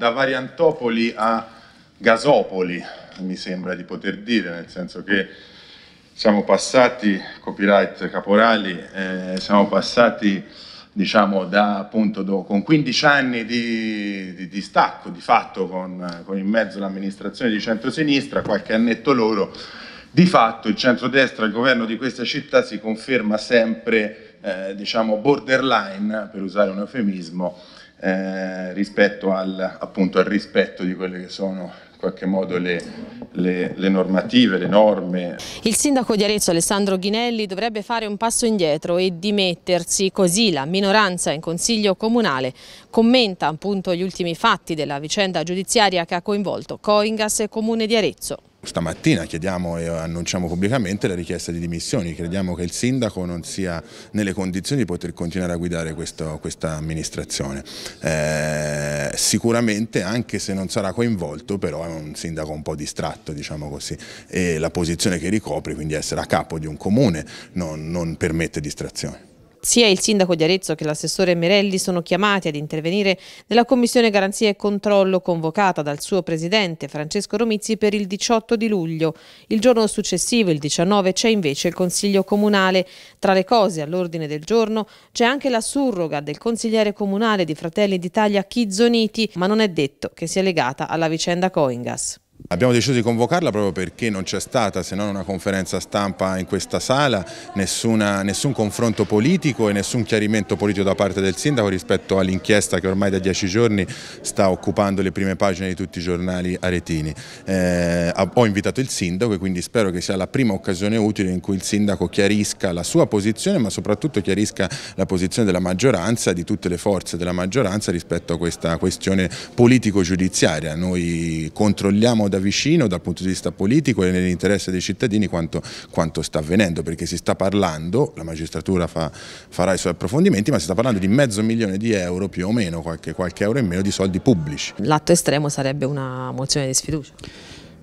da Variantopoli a Gasopoli, mi sembra di poter dire, nel senso che siamo passati, copyright caporali, eh, siamo passati diciamo da appunto do, con 15 anni di, di, di stacco di fatto con, con in mezzo l'amministrazione di centrosinistra, qualche annetto loro, di fatto il centrodestra, il governo di questa città si conferma sempre eh, diciamo borderline, per usare un eufemismo, eh, rispetto al, appunto, al, rispetto di quelle che sono in qualche modo le, le, le normative, le norme. Il sindaco di Arezzo Alessandro Ghinelli dovrebbe fare un passo indietro e dimettersi così la minoranza in consiglio comunale commenta appunto gli ultimi fatti della vicenda giudiziaria che ha coinvolto Coingas e Comune di Arezzo. Stamattina chiediamo e annunciamo pubblicamente la richiesta di dimissioni, crediamo che il sindaco non sia nelle condizioni di poter continuare a guidare questo, questa amministrazione. Eh, sicuramente anche se non sarà coinvolto però è un sindaco un po' distratto diciamo così e la posizione che ricopre quindi essere a capo di un comune non, non permette distrazione. Sia il sindaco di Arezzo che l'assessore Merelli sono chiamati ad intervenire nella Commissione Garanzia e Controllo convocata dal suo presidente Francesco Romizzi per il 18 di luglio. Il giorno successivo, il 19, c'è invece il Consiglio Comunale. Tra le cose all'ordine del giorno c'è anche la surroga del consigliere comunale di Fratelli d'Italia Chizzoniti, ma non è detto che sia legata alla vicenda Coingas. Abbiamo deciso di convocarla proprio perché non c'è stata se non una conferenza stampa in questa sala, nessuna, nessun confronto politico e nessun chiarimento politico da parte del sindaco rispetto all'inchiesta che ormai da dieci giorni sta occupando le prime pagine di tutti i giornali aretini. Eh, ho invitato il sindaco e quindi spero che sia la prima occasione utile in cui il sindaco chiarisca la sua posizione ma soprattutto chiarisca la posizione della maggioranza, di tutte le forze della maggioranza rispetto a questa questione politico-giudiziaria. Noi controlliamo da vicino dal punto di vista politico e nell'interesse dei cittadini quanto, quanto, sta avvenendo, perché si sta parlando, la magistratura fa, farà i suoi approfondimenti, ma si sta parlando di mezzo milione di euro più o meno, qualche, qualche euro in meno di soldi pubblici. L'atto estremo sarebbe una mozione di sfiducia?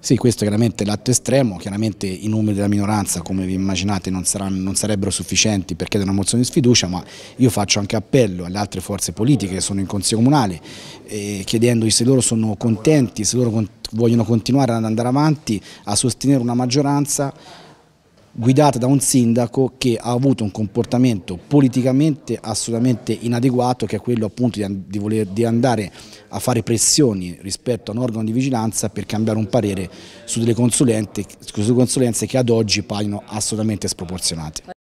Sì, questo è chiaramente l'atto estremo, chiaramente i numeri della minoranza come vi immaginate non, saranno, non sarebbero sufficienti per chiedere una mozione di sfiducia, ma io faccio anche appello alle altre forze politiche che sono in Consiglio Comunale eh, chiedendogli se loro sono contenti, se loro vogliono continuare ad andare avanti a sostenere una maggioranza guidata da un sindaco che ha avuto un comportamento politicamente assolutamente inadeguato che è quello appunto di, voler, di andare a fare pressioni rispetto a un organo di vigilanza per cambiare un parere su delle consulenze che ad oggi paiono assolutamente sproporzionate.